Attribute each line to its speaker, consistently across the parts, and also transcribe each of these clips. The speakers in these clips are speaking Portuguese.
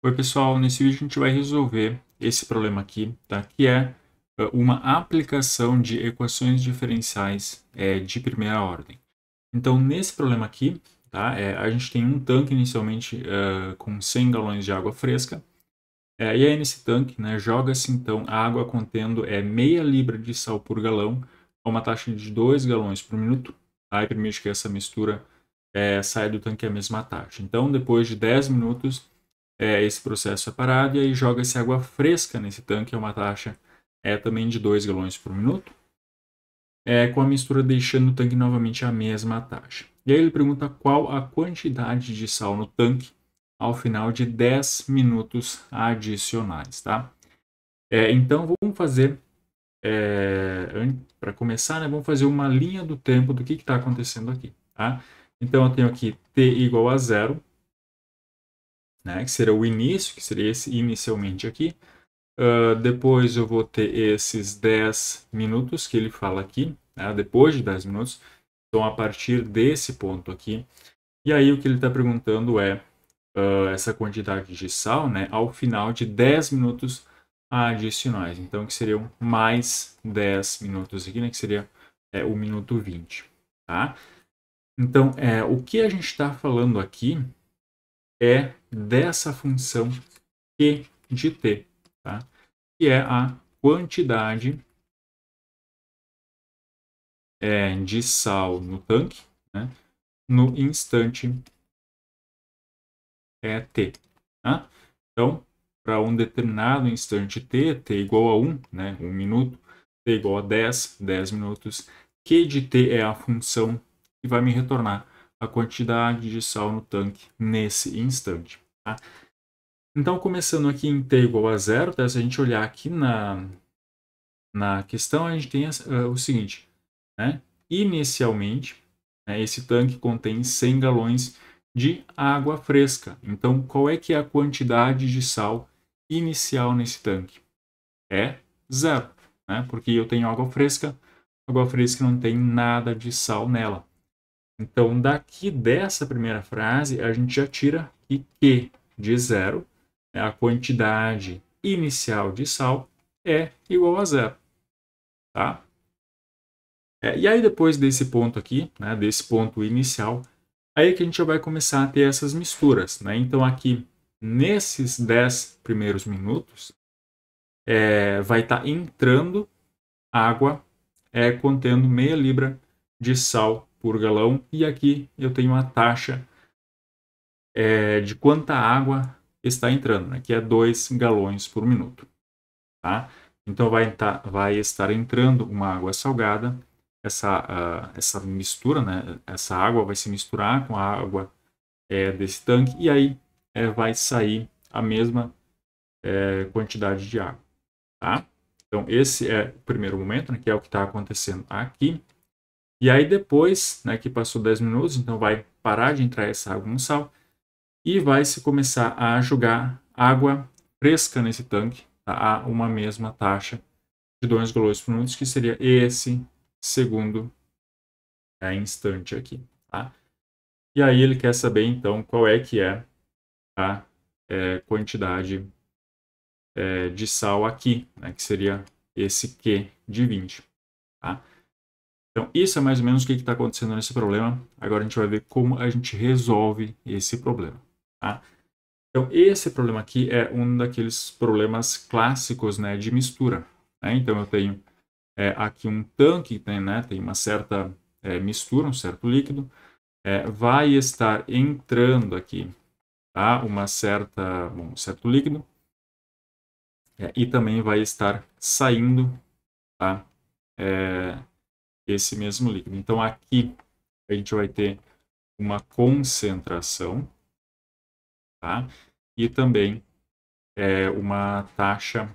Speaker 1: Oi pessoal, nesse vídeo a gente vai resolver esse problema aqui, tá? que é eh, uma aplicação de equações diferenciais é, de primeira ordem. Então nesse problema aqui, tá? É, a gente tem um tanque inicialmente uh, com 100 galões de água fresca, é, e aí nesse tanque né, joga-se então água contendo é, meia libra de sal por galão, a uma taxa de 2 galões por minuto, tá? e permite que essa mistura saia do tanque a mesma taxa. Então depois de 10 minutos é, esse processo é parado e aí joga-se água fresca nesse tanque, é uma taxa é também de 2 galões por minuto, é, com a mistura deixando o tanque novamente a mesma taxa. E aí ele pergunta qual a quantidade de sal no tanque ao final de 10 minutos adicionais, tá? É, então vamos fazer, é, para começar, né, vamos fazer uma linha do tempo do que está acontecendo aqui, tá? Então eu tenho aqui T igual a zero, né? Que seria o início, que seria esse inicialmente aqui. Uh, depois eu vou ter esses 10 minutos que ele fala aqui, né? depois de 10 minutos. Então, a partir desse ponto aqui. E aí, o que ele está perguntando é uh, essa quantidade de sal né, ao final de 10 minutos adicionais. Então, que seriam mais 10 minutos aqui, né, que seria é, o minuto 20. Tá? Então, é, o que a gente está falando aqui
Speaker 2: é dessa função Q de T, tá? que é a quantidade é, de sal no tanque né? no instante
Speaker 1: é T. Tá? Então, para um determinado instante T, T igual a 1, né? 1 minuto, T igual a 10, 10 minutos, Q de T é a função que vai me retornar a quantidade de sal no tanque nesse instante. Tá? Então, começando aqui em T igual a zero, tá? se a gente olhar aqui na, na questão, a gente tem uh, o seguinte, né? inicialmente, né, esse tanque contém 100 galões de água fresca. Então, qual é que é a quantidade de sal inicial nesse tanque? É zero, né? porque eu tenho água fresca, água fresca não tem nada de sal nela. Então, daqui dessa primeira frase, a gente já tira que Q de zero, né, a quantidade inicial de sal, é igual a zero. Tá? É, e aí, depois desse ponto aqui, né, desse ponto inicial, aí é que a gente já vai começar a ter essas misturas. Né? Então, aqui, nesses 10 primeiros minutos, é, vai estar tá entrando água é, contendo meia libra de sal por galão e aqui eu tenho a taxa é, de quanta água está entrando, né, que é 2 galões por minuto. Tá? Então vai, tá, vai estar entrando uma água salgada, essa, uh, essa mistura, né, essa água vai se misturar com a água é, desse tanque e aí é, vai sair a mesma é, quantidade de água. Tá? Então esse é o primeiro momento, né, que é o que está acontecendo aqui. E aí depois, né, que passou 10 minutos, então vai parar de entrar essa água no sal e vai se começar a jogar água fresca nesse tanque tá, a uma mesma taxa de 2 golões por minuto, que seria esse segundo é, instante aqui. Tá? E aí ele quer saber então qual é que é a é, quantidade é, de sal aqui, né, que seria esse Q de 20. Tá? Então, isso é mais ou menos o que está acontecendo nesse problema. Agora a gente vai ver como a gente resolve esse problema. Tá? Então, esse problema aqui é um daqueles problemas clássicos né, de mistura. Né? Então, eu tenho é, aqui um tanque, tem, né, né, tem uma certa é, mistura, um certo líquido. É, vai estar entrando aqui tá? uma certa, bom, um certo líquido. É, e também vai estar saindo tá? É, esse mesmo líquido. Então aqui a gente vai ter uma concentração, tá? E também é, uma taxa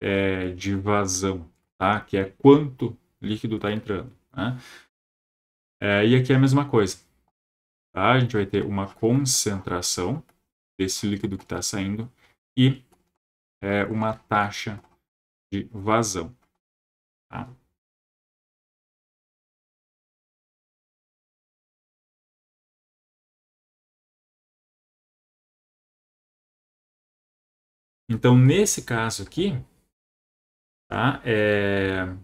Speaker 1: é, de vazão, tá? Que é quanto líquido está entrando, né? É, e aqui é a mesma coisa, tá? A gente vai ter uma concentração
Speaker 2: desse líquido que está saindo e é, uma taxa de vazão, tá? Então, nesse caso aqui, tá? É...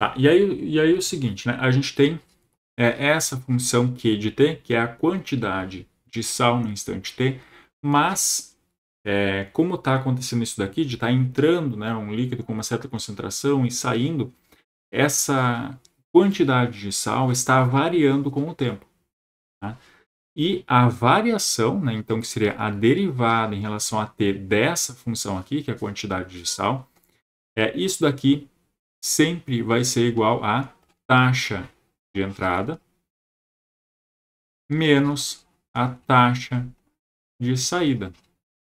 Speaker 2: Tá, e, aí, e aí é o seguinte, né? A gente tem é, essa função Q de T, que
Speaker 1: é a quantidade de sal no instante T, mas é, como está acontecendo isso daqui, de estar tá entrando né, um líquido com uma certa concentração e saindo, essa quantidade de sal está variando com o tempo. Tá? E a variação, né, então, que seria a derivada em relação a t dessa função aqui, que é a quantidade de sal, é isso daqui sempre vai ser igual à taxa de entrada menos a taxa de saída,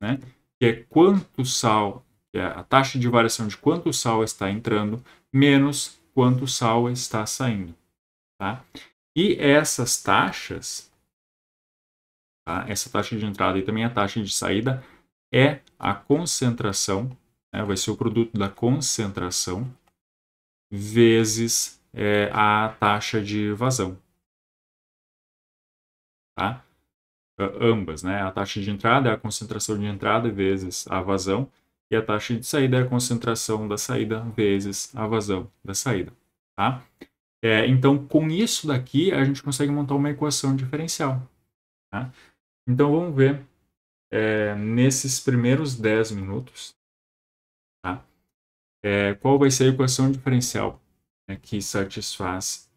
Speaker 1: né? que é quanto sal, que é a taxa de variação de quanto sal está entrando menos quanto sal está saindo. Tá? E essas taxas tá? essa taxa de entrada e também a taxa de saída, é a concentração, né? vai ser o produto da concentração, vezes é, a taxa de vazão. Tá? Ambas, né? A taxa de entrada é a concentração de entrada vezes a vazão, e a taxa de saída é a concentração da saída vezes a vazão da saída. Tá? É, então, com isso daqui, a gente consegue montar uma equação diferencial. Tá? Então vamos ver é, nesses primeiros 10 minutos tá? é, qual vai ser a equação diferencial né, que satisfaz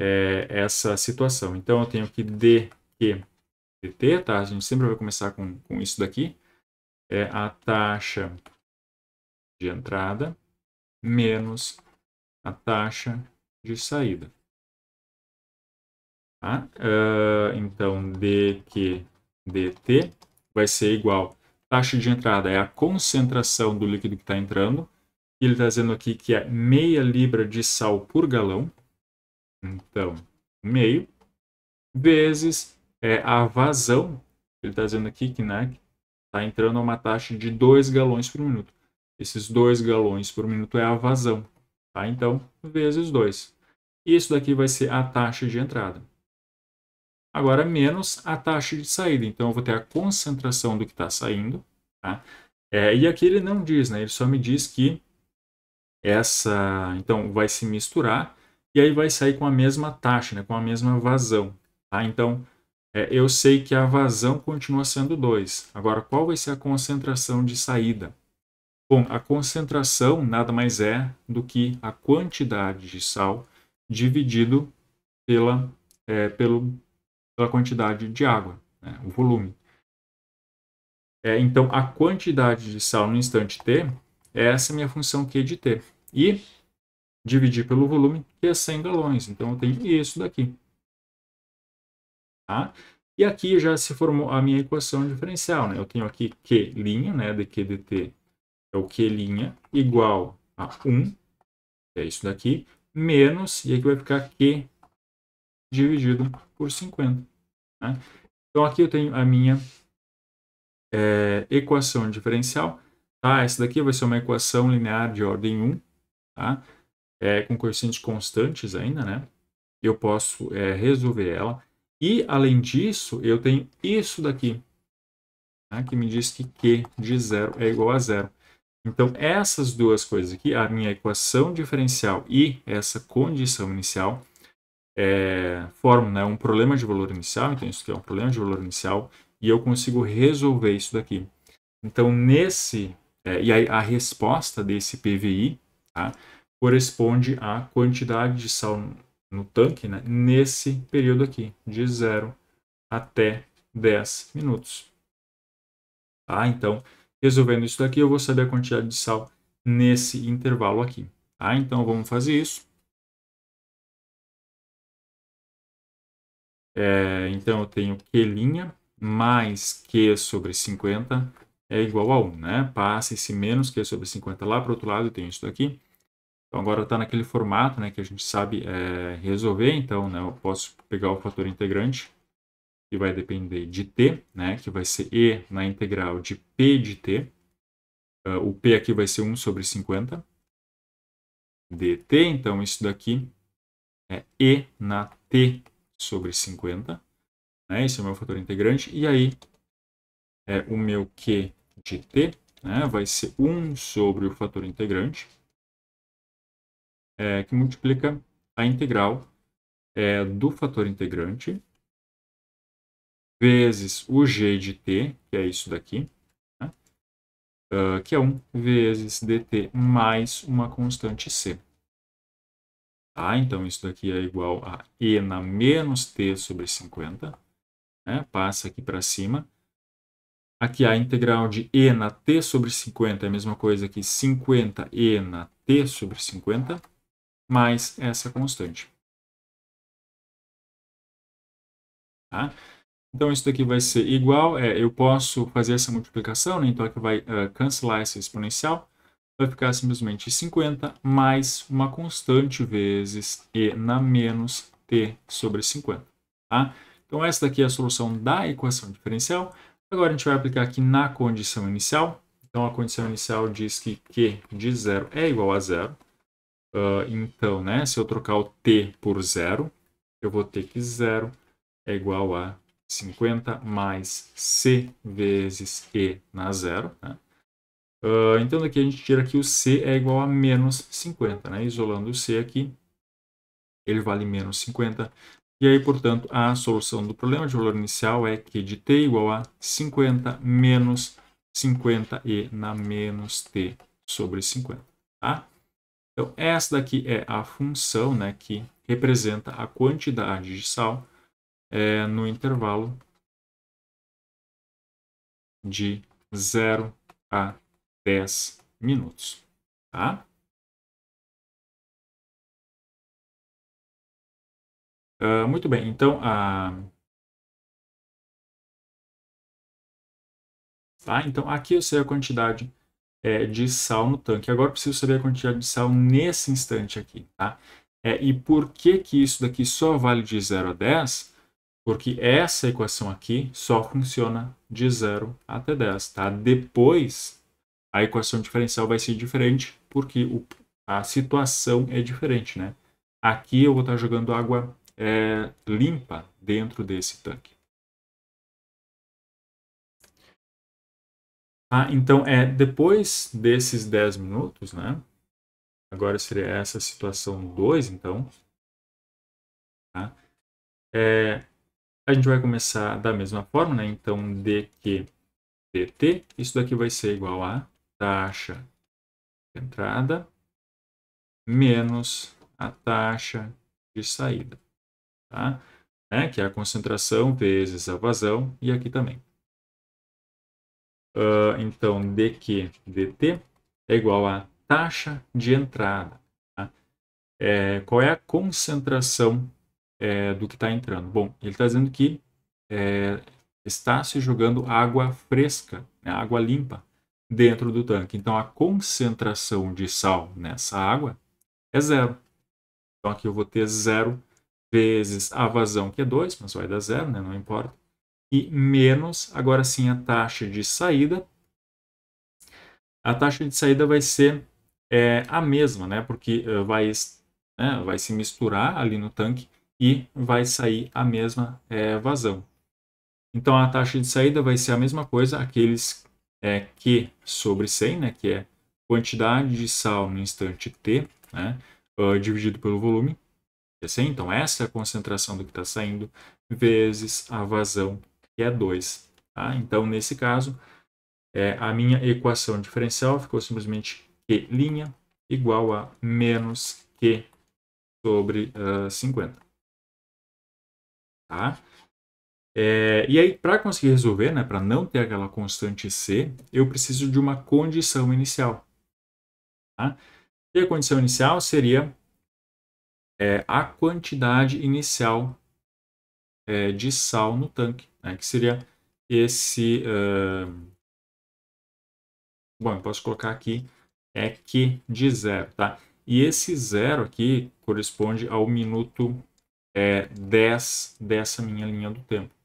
Speaker 1: é, essa situação. Então eu tenho d dQ dt, tá? a gente sempre vai começar com, com isso daqui, é
Speaker 2: a taxa de entrada menos a taxa de saída. Tá? Uh,
Speaker 1: então, dq dt vai ser igual. Taxa de entrada é a concentração do líquido que está entrando. ele está dizendo aqui que é meia libra de sal por galão. Então, meio. Vezes é, a vazão. Ele está dizendo aqui que né, está entrando a uma taxa de 2 galões por minuto. Esses 2 galões por minuto é a vazão. Tá? Então, vezes 2. Isso daqui vai ser a taxa de entrada agora menos a taxa de saída. Então, eu vou ter a concentração do que está saindo. Tá? É, e aqui ele não diz, né? ele só me diz que essa, então, vai se misturar e aí vai sair com a mesma taxa, né? com a mesma vazão. Tá? Então, é, eu sei que a vazão continua sendo 2. Agora, qual vai ser a concentração de saída? Bom, a concentração nada mais é do que a quantidade de sal dividido pela, é, pelo, pela quantidade de água, né, o volume. É, então, a quantidade de sal no instante t, é essa minha função Q de t. E dividir pelo volume, que é 100 galões. Então, eu tenho isso daqui. Tá? E aqui já se formou a minha equação diferencial. Né? Eu tenho aqui Q', né, dq dt é o Q' igual a 1, que é isso daqui, menos, e aqui vai ficar Q dividido por 50. Né? Então aqui eu tenho a minha é, equação diferencial. Tá? Essa daqui vai ser uma equação linear de ordem 1, tá? é, com coeficientes constantes ainda, né? Eu posso é, resolver ela. E, além disso, eu tenho isso daqui, tá? que me diz que Q de zero é igual a zero. Então, essas duas coisas aqui, a minha equação diferencial e essa condição inicial, é, né, um problema de valor inicial, então isso aqui é um problema de valor inicial, e eu consigo resolver isso daqui. Então, nesse, é, e aí a resposta desse PVI tá, corresponde à quantidade de sal no tanque né, nesse período aqui, de 0 até 10 minutos. Tá? Então,
Speaker 2: resolvendo isso daqui, eu vou saber a quantidade de sal nesse intervalo aqui. Tá? Então, vamos fazer isso. É, então eu tenho Q' mais Q sobre 50 é igual a
Speaker 1: 1, né? Passa esse menos Q sobre 50 lá para o outro lado, eu tenho isso daqui. Então agora está naquele formato né, que a gente sabe é, resolver, então né, eu posso pegar o fator integrante, que vai depender de t, né, que vai ser e na integral de p de t. Uh, o p aqui vai ser 1 sobre 50 dt, então isso daqui é e na t sobre 50. Né? Esse é o meu fator integrante. E aí, é, o meu Q de T né, vai ser 1 sobre o fator integrante, é, que multiplica a integral é, do fator integrante vezes o g de t, que é isso daqui, né, uh, que é 1, vezes dt mais uma constante c. Tá? Então, isso daqui é igual a E na menos T sobre 50. Né? Passa aqui para cima. Aqui a integral de E na T sobre 50 é a mesma coisa que 50E na T sobre 50,
Speaker 2: mais essa constante. Tá? Então, isso aqui vai ser igual, é, eu posso fazer essa multiplicação, né? então aqui é vai
Speaker 1: uh, cancelar essa exponencial, vai ficar simplesmente 50 mais uma constante vezes e na menos t sobre 50. Tá? Então, essa daqui é a solução da equação diferencial. Agora, a gente vai aplicar aqui na condição inicial. Então, a condição inicial diz que Q de zero é igual a zero. Uh, então, né, se eu trocar o T por zero, eu vou ter que zero é igual a 50 mais C vezes E na zero. Né? Uh, então daqui a gente tira que o C é igual a menos 50, né? Isolando o C aqui, ele vale menos 50. E aí, portanto, a solução do problema de valor inicial é que de T igual a 50 menos 50E na menos T sobre 50, tá? Então, essa daqui é a função né, que representa a quantidade de sal é, no
Speaker 2: intervalo de 0 a 10 minutos, tá? Uh, muito bem, então a. Tá? Então aqui eu sei a quantidade é, de sal no tanque. Agora eu preciso saber a quantidade de sal nesse instante aqui,
Speaker 1: tá? É, e por que que isso daqui só vale de 0 a 10? Porque essa equação aqui só funciona de 0 até 10, tá? Depois a equação diferencial vai ser diferente porque o, a situação é
Speaker 2: diferente, né? Aqui eu vou estar jogando água é, limpa dentro desse tanque. Ah, então é depois desses 10 minutos, né? Agora seria essa situação
Speaker 1: 2, então. Tá? É, a gente vai começar da mesma forma, né? Então, d dt, isso daqui vai ser igual a taxa de entrada menos a taxa de saída, tá? É que é a concentração vezes a vazão, e aqui também. Uh, então, dq dt é igual à taxa de entrada. Tá? É, qual é a concentração é, do que está entrando? Bom, ele está dizendo que é, está se jogando água fresca, né? água limpa, dentro do tanque. Então a concentração de sal nessa água é zero. Então aqui eu vou ter zero vezes a vazão, que é 2, mas vai dar zero, né? não importa. E menos, agora sim, a taxa de saída. A taxa de saída vai ser é, a mesma, né? Porque eh, vai, né? vai se misturar ali no tanque e vai sair a mesma é, vazão. Então a taxa de saída vai ser a mesma coisa, aqueles é Q sobre 100, né, que é quantidade de sal no instante T, né, uh, dividido pelo volume, que é 100. Então, essa é a concentração do que está saindo, vezes a vazão, que é 2. Tá? Então, nesse caso, é, a minha equação diferencial ficou simplesmente Q' igual a menos Q sobre uh, ah, 50. Tá? É, e aí, para conseguir resolver, né, para não ter aquela constante C, eu preciso de uma condição inicial. Tá? E a condição inicial seria é, a quantidade inicial é, de sal no tanque, né, que seria esse. Uh... Bom, eu posso colocar aqui é que de zero, tá? E esse zero aqui corresponde ao minuto é, 10 dessa minha linha do tempo.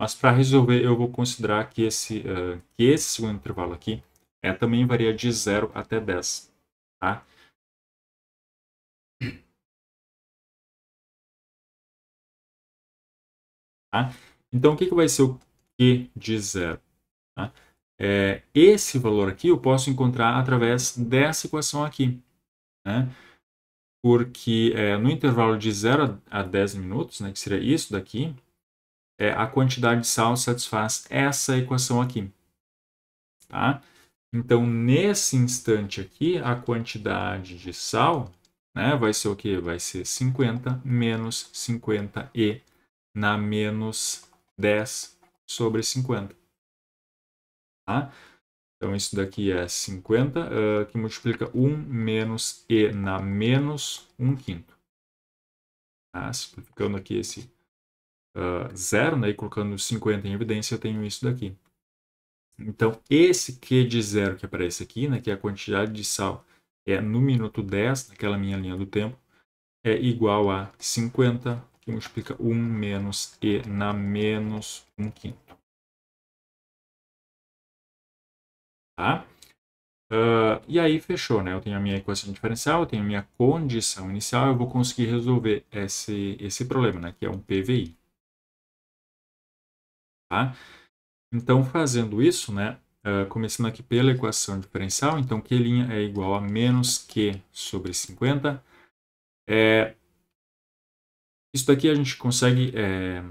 Speaker 1: Mas para resolver, eu vou considerar que esse, uh, que esse segundo intervalo aqui
Speaker 2: é, também varia de 0 até 10. Tá? Tá? Então, o que, que vai ser o Q de 0? Tá? É, esse
Speaker 1: valor aqui eu posso encontrar através dessa equação aqui. Né? Porque é, no intervalo de 0 a 10 minutos, né, que seria isso daqui, é, a quantidade de sal satisfaz essa equação aqui. Tá? Então, nesse instante aqui, a quantidade de sal né, vai ser o quê? Vai ser 50 menos 50E na menos 10 sobre 50. Tá? Então, isso daqui é 50, uh, ah, que multiplica 1 menos E na menos 1 quinto. Tá? Simplificando aqui esse zero, né, e colocando 50 em evidência, eu tenho isso daqui. Então, esse Q de zero que aparece aqui, né, que é a quantidade de sal é no minuto 10, naquela minha linha do
Speaker 2: tempo, é igual a 50, que multiplica 1 menos E na menos 1 quinto. Tá? Uh, e aí fechou, né? Eu tenho a minha equação diferencial, eu tenho a minha condição
Speaker 1: inicial, eu vou conseguir resolver esse, esse problema, né? Que é um PVI. Tá? Então, fazendo isso, né, uh, começando aqui pela equação diferencial, então Q' é igual a menos Q sobre 50. É, isso daqui a gente consegue é,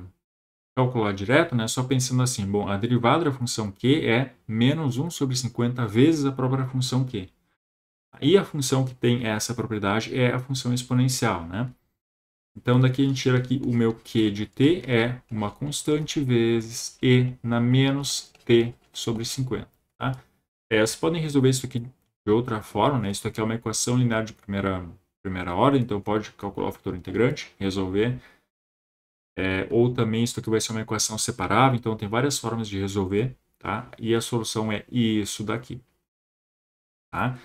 Speaker 1: calcular direto, né, só pensando assim, bom, a derivada da função Q é menos 1 sobre 50 vezes a própria função Q. E a função que tem essa propriedade é a função exponencial, né? Então, daqui a gente tira aqui o meu Q de T é uma constante vezes E na menos T sobre 50. Tá? É, vocês podem resolver isso aqui de outra forma, né? Isso aqui é uma equação linear de primeira, primeira ordem, então pode calcular o fator integrante, resolver. É, ou também isso aqui vai ser uma equação separável, então tem várias formas de resolver, tá? E a solução é isso daqui, tá?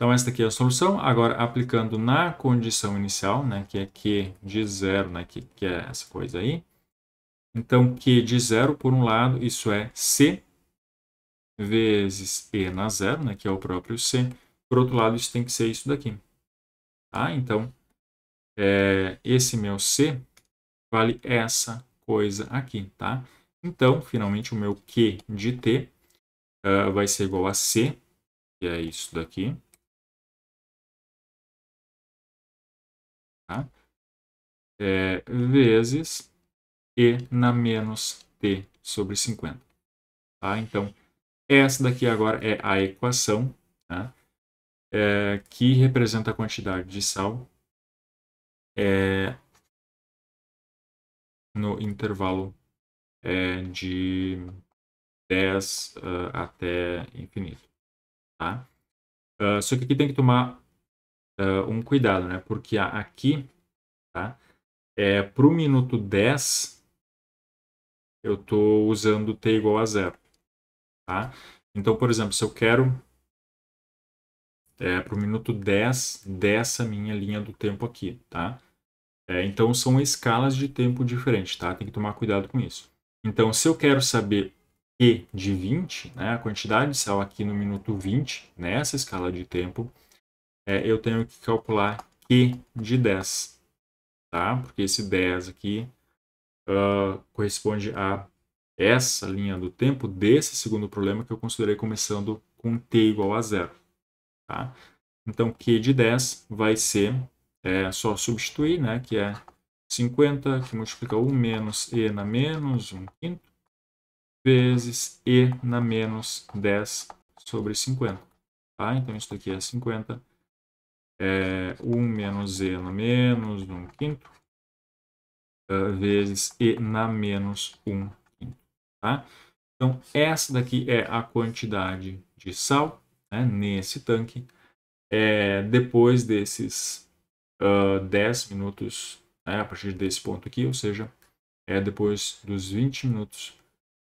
Speaker 1: Então, esta aqui é a solução. Agora, aplicando na condição inicial, né, que é Q de zero, né, que, que é essa coisa aí. Então, Q de zero, por um lado, isso é C vezes E na zero, né, que é o próprio C. Por outro lado, isso tem que ser isso daqui. Tá? Então, é, esse meu C vale essa coisa aqui,
Speaker 2: tá? Então, finalmente, o meu Q de T uh, vai ser igual a C, que é isso daqui, tá? É, vezes e na
Speaker 1: menos t sobre 50. Tá? Então, essa daqui agora é a
Speaker 2: equação tá? é, que representa a quantidade de sal é, no intervalo é, de 10 uh, ah, até infinito.
Speaker 1: Tá? Uh, só que aqui tem que tomar uh, um cuidado, né? Porque aqui, tá? É, para o minuto 10, eu estou usando t igual a zero, tá? Então, por exemplo, se eu quero é, para o minuto 10 dessa minha linha do tempo aqui, tá? É, então, são escalas de tempo diferentes, tá? Tem que tomar cuidado com isso. Então, se eu quero saber E de 20, né, a quantidade de sal aqui no minuto 20, nessa escala de tempo, é, eu tenho que calcular Q de 10, tá? Porque esse 10 aqui uh, corresponde a essa linha do tempo desse segundo problema que eu considerei começando com T igual a zero, tá? Então, Q de 10 vai ser, é só substituir, né, que é 50, que multiplica 1 menos E na menos 1 quinto, vezes E na menos 10 sobre 50. Tá? Então, isso aqui é 50 é, 1 menos e na menos 1 quinto uh, vezes e na menos 1 quinto. Tá? Então, essa daqui é a quantidade de sal né, nesse tanque. É, depois desses uh, ah, 10 minutos, né, a partir desse ponto aqui, ou seja, é depois dos
Speaker 2: 20 minutos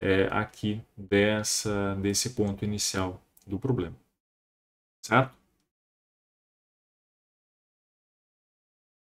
Speaker 2: é, aqui dessa, desse ponto inicial do problema. Certo?